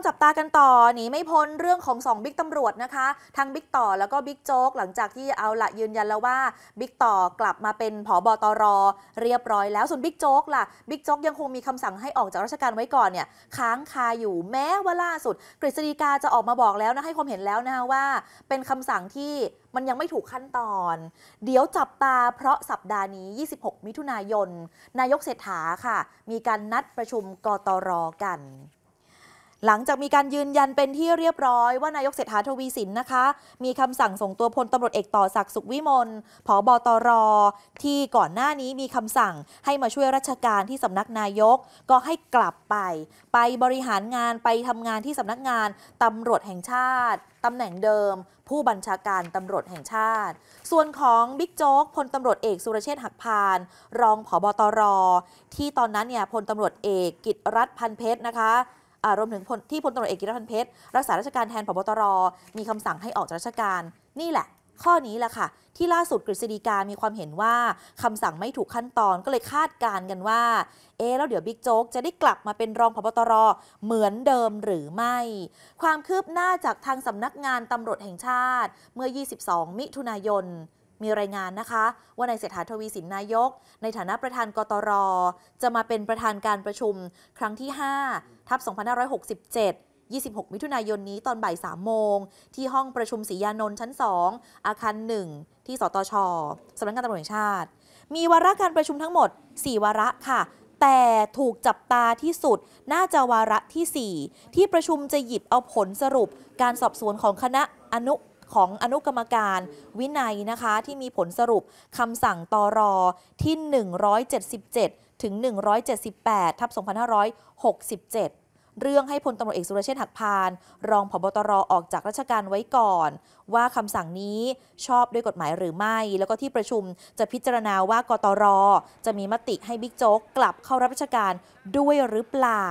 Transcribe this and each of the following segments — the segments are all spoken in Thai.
องจับตากันต่อหนีไม่พ้นเรื่องของ2บิ๊กตำรวจนะคะทั้งบิ๊กต่อแล้วก็บิ๊กโจ๊กหลังจากที่เอาละยืนยันแล้วว่าบิ๊กต่อกลับมาเป็นผอบอตรเรียบร้อยแล้วส่วนบิ๊กโจ๊กล่ะบิ๊กโจ๊กยังคงมีคำสั่งให้ออกจากราชการไว้ก่อนเนี่ยค้างคาอยู่แม้ว่าล่าสุด กฤษฎีกาจะออกมาบอกแล้วนะให้ความเห็นแล้วนะคะว่า เป็นคำสั่งที่มันยังไม่ถูกขั้นตอน เดี๋ยวจับตาเพราะสัปดาห์นี้26 มิถุนายนนายกเศรษฐาค่ะ มีการนัดประชุมกตรกันหลังจากมีการยืนยันเป็นที่เรียบร้อยว่านายกเศรษฐาทวีสินนะคะ มีคำสั่งส่งตัวพลตำรวจเอกต่อศักดิ์สุขวิมลผอบอตรที่ก่อนหน้านี้มีคำสั่งให้มาช่วยราชการที่สำนักนายกก็ให้กลับไป ไปบริหารงานไปทำงานที่สำนักงานตำรวจแห่งชาติตำแหน่งเดิม ผู้บัญชาการตำรวจแห่งชาติ ส่วนของบิ๊กโจ๊กพลตำรวจเอกสุรเชษฐ์หักพานรองผอบอตรที่ตอนนั้นเนี่ยพลตำรวจเอกกิตรัฐพันเพชรนะคะรวมถึงที่พลตรวเอกกิรพันเพชร รักษาราชการแทนพบตร มีคำสั่งให้ออกจากราชการ นี่แหละ ข้อนี้แหละค่ะ ที่ล่าสุดกฤษฎีกามีความเห็นว่าคำสั่งไม่ถูกขั้นตอนก็เลยคาดการกันว่า เออแล้วเดี๋ยวบิ๊กโจ๊กจะได้กลับมาเป็นรองพบตร เหมือนเดิมหรือไม่ ความคืบหน้าจากทางสำนักงานตำรวจแห่งชาติเมื่อ 22 มิถุนายนมีรายงานนะคะ ว่านายเศรษฐาทวีสินนายก ในฐานะประธานกตร จะมาเป็นประธานการประชุมครั้งที่ 5ทับ2567 26 มิถุนายนนี้ตอนบ่าย 3 โมงที่ห้องประชุมศรียานนท์ชั้น 2 อาคาร 1 ที่สตช สำนักงานตำรวจแห่งชาติ มีวาระการประชุมทั้งหมด 4 วาระค่ะ แต่ถูกจับตาที่สุดน่าจะวาระที่ 4 ที่ประชุมจะหยิบเอาผลสรุป การสอบสวนของคณะอนุของอนุกรรมการวินัยนะคะที่มีผลสรุปคำสั่งตอรอที่ 177 ถึง 178ทับ2567 เรื่องให้พลตำรวจเอกสุรเชษฐ์หักพานรองผบตร ออกจากราชการไว้ก่อน ว่าคำสั่งนี้ชอบด้วยกฎหมายหรือไม่ แล้วก็ที่ประชุมจะพิจารณาว่ากตรจะมีมติให้บิ๊กโจ๊กกลับเข้ารับราชการด้วยหรือเปล่า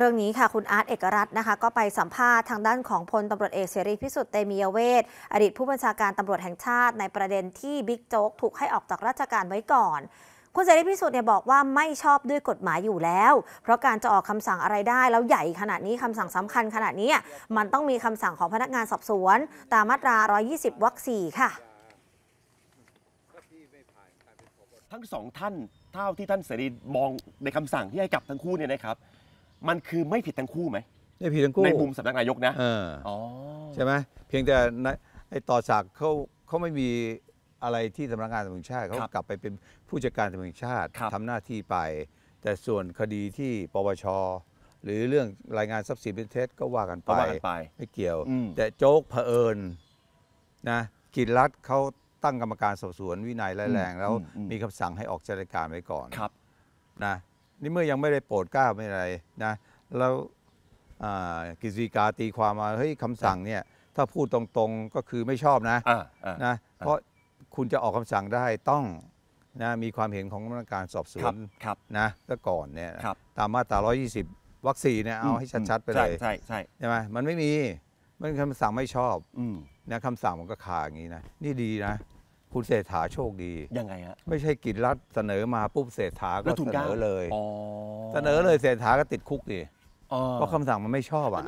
เรื่องนี้ค่ะคุณอาร์ตเอกรัตน์นะคะ ก็ไปสัมภาษณ์ทางด้านของพลตำรวจเอกเสรีพิสุทธิ์เตมียเวทอดีตผู้บัญชาการตำรวจแห่งชาติในประเด็นที่บิ๊กโจ๊ก ถูกให้ออกจากราชการไว้ก่อน คุณเสรีพิสุทธิ์เนี่ยบอกว่าไม่ชอบด้วยกฎหมายอยู่แล้ว เพราะการจะออกคำสั่งอะไรได้แล้วใหญ่ขนาดนี้คำสั่งสำคัญขนาดนี้ มันต้องมีคำสั่งของพนักงานสอบสวน ตามมาตรา 120วรรคสี่ค่ะทั้งสองท่านเท่าที่ท่านเสรีมองในคำสั่งที่ให้กับทั้งคู่เนี่ยนะครับมันคือไม่ผิดทั้งคู่ไหมไม่ผิดทั้งคู่ในมุมสำนักนายกนะอ๋อใช่ไหมเพียงแต่ไอ้ต่อศักดิ์เขาเขาไม่มีอะไรที่สำนักงานตำรวจชาติเขากลับไปเป็นผู้จัดการตำรวจชาติ ทำทำหน้าที่ไป แต่ส่วนคดีที่ปปชหรือเรื่องรายงานทรัพย์สินเป็นเท็จก็ว่ากันไปไม่เกี่ยว แต่โจ๊กเผอิญนะกิจรัฐเขาตั้งกรรมการสอบสวน วินัยแรงแล้วมีคำสั่งให้ออกจากราชการไว้ก่อนครับ นะนี่เมื่อยังไม่ได้โปรดเกล้าไม่อะไรนะ แล้วกิจกาตีความมาเฮ้ยคำสั่งเนี่ย ถ้าพูดตรงๆก็คือไม่ชอบนะนะเพราะคุณจะออกคำสั่งได้ต้องนะมีความเห็นของคณะการสอบสวนนะก็ก่อนเนี่ยตามมาตรา120วรรคสี่เนี่ยเอาให้ชัดๆไปเลยใช่ใช่ใช่ใช่ไหมมันไม่มีมันคำสั่งไม่ชอบนะคำสั่งมันก็ขาอย่างนี้นะนี่ดีนะคุณเศรษฐาโชคดี ยังไงฮะ ไม่ใช่กินรัฐเสนอมา ปุ๊บเศรษฐาก็เสนอเลย เสนอเลยเศรษฐาก็ติดคุกดิเพราะคำสั่งมันไม่ชอบอ่ะ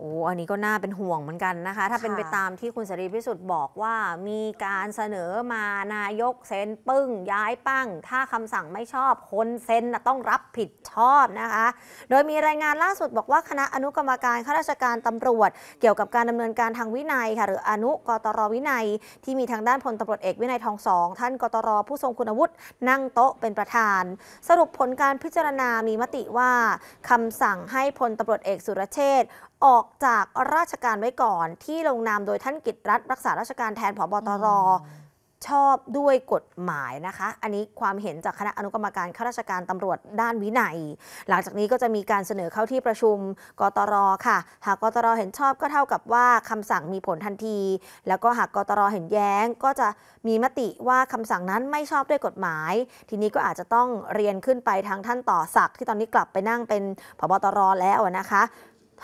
โอ้อันนี้ก็น่าเป็นห่วงเหมือนกันนะคะ ถ้าเป็นไปตามที่คุณสรีพิสุทธิ์บอกว่ามีการเสนอมานายก เซ็นปึ้ง ย้ายปั้ง ถ้าคำสั่งไม่ชอบคนเซ็นต้องรับผิดชอบนะคะ โดยมีรายงานล่าสุดบอกว่าคณะอนุกรรมการข้าราชการตำรวจ เกี่ยวกับการดำเนินการทางวินัยค่ะหรืออนุกตรวินัย ที่มีทางด้านพลตำรวจเอกวินัยทองสองท่านกตรผู้ทรงคุณวุฒินั่งโต๊ะเป็นประธาน สรุปผลการพิจารณามีมติว่าคำสั่งให้พลตำรวจเอกสุรเชษออกจากราชการไว้ก่อนที่ลงนามโดยท่านกิตรัฐรักษาราชการแทนผบตรชอบด้วยกฎหมายนะคะ อันนี้ความเห็นจากคณะอนุกรรมการข้าราชการตำรวจด้านวินัย หลังจากนี้ก็จะมีการเสนอเข้าที่ประชุมกตรค่ะ หากกตรเห็นชอบก็เท่ากับว่าคำสั่งมีผลทันที แล้วก็หากกตรเห็นแย้ง ก็จะมีมติว่าคำสั่งนั้นไม่ชอบด้วยกฎหมาย ทีนี้ก็อาจจะต้องเรียนขึ้นไปทางท่านต่อศักดิ์ที่ตอนนี้กลับไปนั่งเป็นพบตรแล้วนะคะ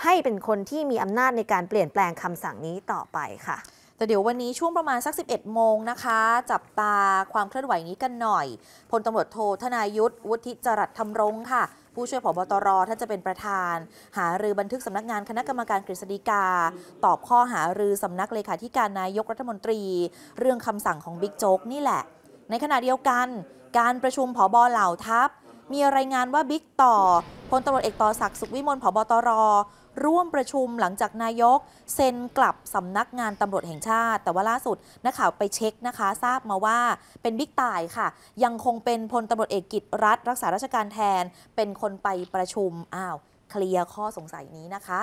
ให้เป็นคนที่มีอำนาจในการเปลี่ยนแปลงคำสั่งนี้ต่อไปค่ะ แต่เดี๋ยววันนี้ช่วงประมาณสัก 11 โมงนะคะ จับตาความเคลื่อนไหวนี้กันหน่อย พลตำรวจโทธนายุทธวุฒิจรัตธรรมรงค่ะ ผู้ช่วยผบตรท่านจะเป็นประธาน หารือบันทึกสำนักงานคณะกรรมการกฤษฎีกา ตอบข้อหารือสำนักเลขาธิการนายกรัฐมนตรี เรื่องคำสั่งของบิ๊กโจ๊กนี่แหละ ในขณะเดียวกันการประชุมผบเหล่าทัพมีรายงานว่าบิ๊กต่อพลตำรวจเอกต่อศักดิ์สุขวิมลผบตรร่วมประชุมหลังจากนายก เซ็นกลับสำนักงานตำรวจแห่งชาติ แต่ว่าล่าสุด นักข่าวไปเช็คนะคะ ทราบมาว่าเป็นบิ๊กต่ายค่ะ ยังคงเป็นพลตำรวจเอกกิจรัฐ รักษาราชการแทน เป็นคนไปประชุม อ้าวเคลียร์ข้อสงสัยนี้นะคะ